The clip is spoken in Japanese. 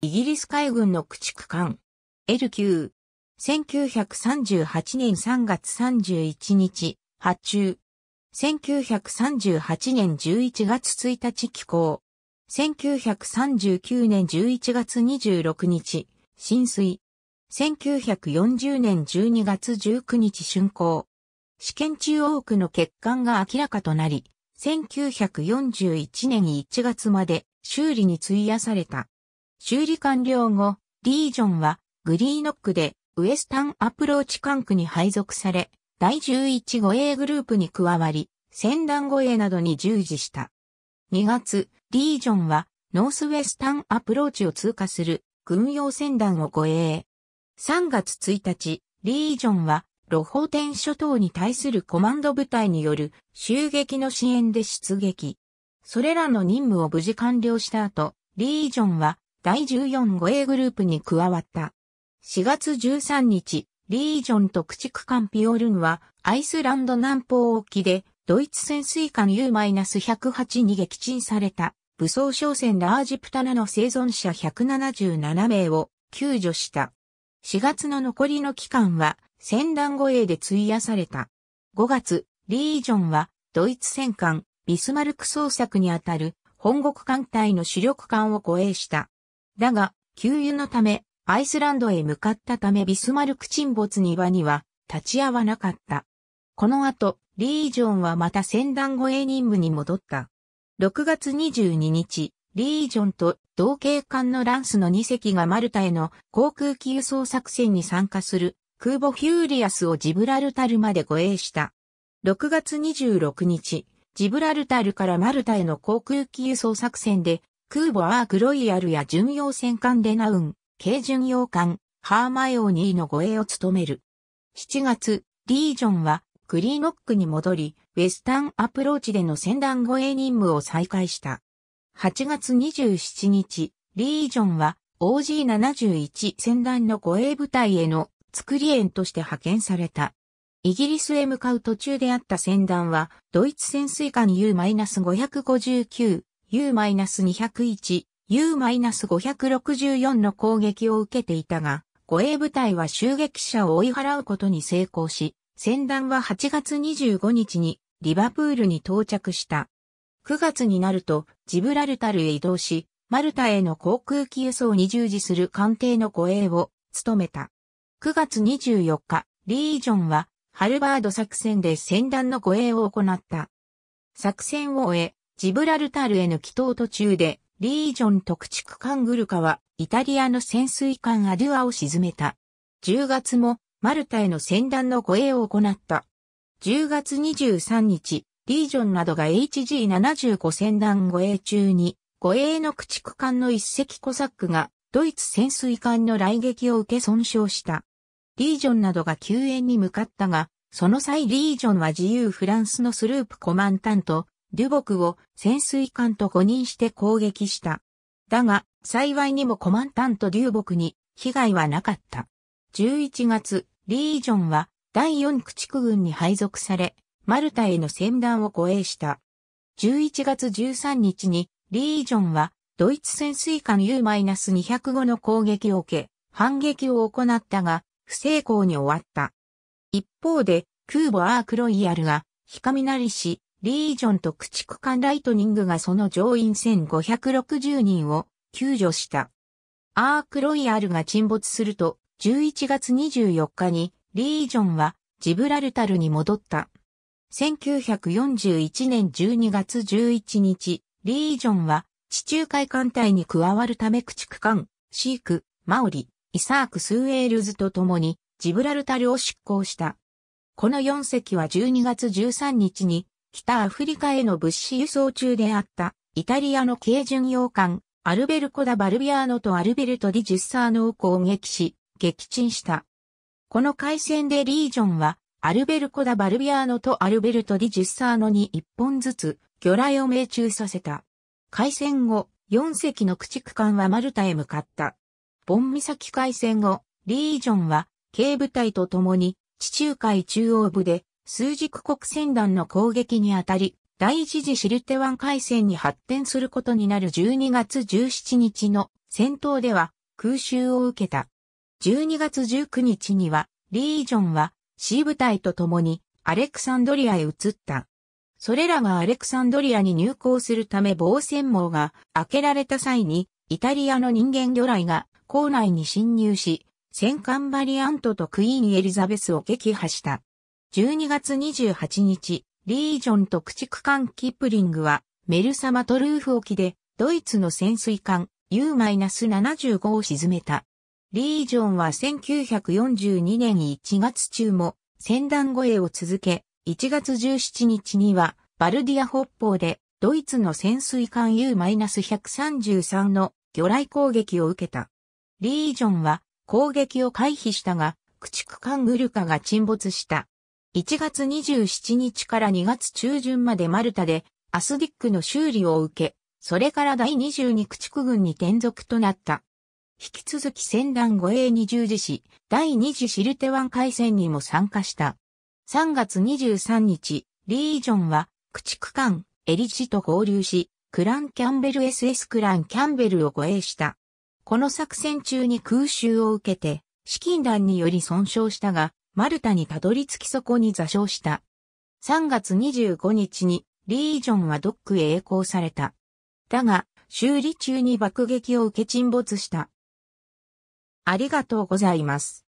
イギリス海軍の駆逐艦 L9。1938年3月31日、発注。1938年11月1日寄港。1939年11月26日、浸水。1940年12月19日竣工。試験中多くの欠陥が明らかとなり、1941年1月まで修理に費やされた。修理完了後、リージョンはグリーノックでウエスタンアプローチ管区に配属され、第11護衛グループに加わり、船団護衛などに従事した。2月、リージョンはノースウエスタンアプローチを通過する軍用船団を護衛。3月1日、リージョンはロホテン諸島に対するコマンド部隊による襲撃の支援で出撃。それらの任務を無事完了した後、リージョンは第14護衛グループに加わった。4月13日、リージョンと駆逐艦ピオルンはアイスランド南方沖でドイツ潜水艦 U-108 に撃沈された武装商船ラージプタナの生存者177名を救助した。4月の残りの期間は戦乱護衛で費やされた。5月、リージョンはドイツ戦艦ビスマルク捜索にあたる本国艦隊の主力艦を護衛した。だが、給油のため、アイスランドへ向かったためビスマルク沈没にはには立ち会わなかった。この後、リージョンはまた船団護衛任務に戻った。6月22日、リージョンと同警艦のランスの2隻がマルタへの航空機輸送作戦に参加する空母フューリアスをジブラルタルまで護衛した。6月26日、ジブラルタルからマルタへの航空機輸送作戦で空母アークロイヤルや巡洋戦艦デナウン、軽巡洋艦、ハーマイオニーの護衛を務める。7月、リージョンはクリーノックに戻り、ウェスタンアプローチでの船団護衛任務を再開した。8月27日、リージョンは OG71 船団の護衛部隊への作り園として派遣された。イギリスへ向かう途中であった船団は、ドイツ潜水艦 U-559 U-201、U-564 の攻撃を受けていたが、護衛部隊は襲撃者を追い払うことに成功し、戦団は8月25日にリバプールに到着した。9月になるとジブラルタルへ移動し、マルタへの航空機輸送に従事する艦艇の護衛を務めた。9月24日、リージョンはハルバード作戦で戦団の護衛を行った。作戦を終え、ジブラルタルへの帰島途中で、リージョン特地区間グルカは、イタリアの潜水艦アデュアを沈めた。10月も、マルタへの船団の護衛を行った。10月23日、リージョンなどが HG75 船団護衛中に、護衛の駆逐艦の一隻コサックが、ドイツ潜水艦の来撃を受け損傷した。リージョンなどが救援に向かったが、その際リージョンは自由フランスのスループコマンタント、デュボクを潜水艦と誤認して攻撃した。だが、幸いにもコマンタントデューボクに被害はなかった。11月、リージョンは第4駆逐軍に配属され、マルタへの船団を護衛した。11月13日にリージョンはドイツ潜水艦 U-205 の攻撃を受け、反撃を行ったが、不成功に終わった。一方で、空母アークロイヤルが、ヒカミナ市リージョンと駆逐艦ライトニングがその乗員1560人を救助した。アークロイヤルが沈没すると、11月24日にリージョンはジブラルタルに戻った。1941年12月11日、リージョンは地中海艦隊に加わるため駆逐艦、シーク、マオリ、イサーク・スウエールズと共にジブラルタルを出港した。この4隻は12月13日に北アフリカへの物資輸送中であった、イタリアの軽巡洋艦、アルベルコ・ダ・バルビアーノとアルベルト・ディ・ジュッサーノを攻撃し、撃沈した。この海戦でリージョンは、アルベルコ・ダ・バルビアーノとアルベルト・ディ・ジュッサーノに一本ずつ、魚雷を命中させた。海戦後、四隻の駆逐艦はマルタへ向かった。ボン岬海戦後、リージョンは、軽部隊と共に、地中海中央部で、枢軸国船団の攻撃にあたり、第一次シルテ湾海戦に発展することになる12月17日の戦闘では空襲を受けた。12月19日には、リージョンは C 部隊と共にアレクサンドリアへ移った。それらがアレクサンドリアに入港するため防戦網が開けられた際に、イタリアの人間魚雷が港内に侵入し、戦艦バリアントとクイーンエリザベスを撃破した。12月28日、リージョンと駆逐艦キプリングは、メルサマトルーフ沖で、ドイツの潜水艦 U-75 を沈めた。リージョンは1942年1月中も、船団護衛を続け、1月17日には、バルディア北方で、ドイツの潜水艦 U-133 の魚雷攻撃を受けた。リージョンは攻撃を回避したが、駆逐艦グルカが沈没した。1月27日から2月中旬までマルタでアスディックの修理を受け、それから第22駆逐軍に転属となった。引き続き戦団護衛に従事し、第2次シルテ湾海戦にも参加した。3月23日、リージョンは、駆逐艦、エリジと合流し、クラン・キャンベル SS クラン・キャンベルを護衛した。この作戦中に空襲を受けて、資金弾により損傷したが、マルタにたどり着きそこに座礁した。3月25日にリージョンはドックへ栄光された。だが、修理中に爆撃を受け沈没した。ありがとうございます。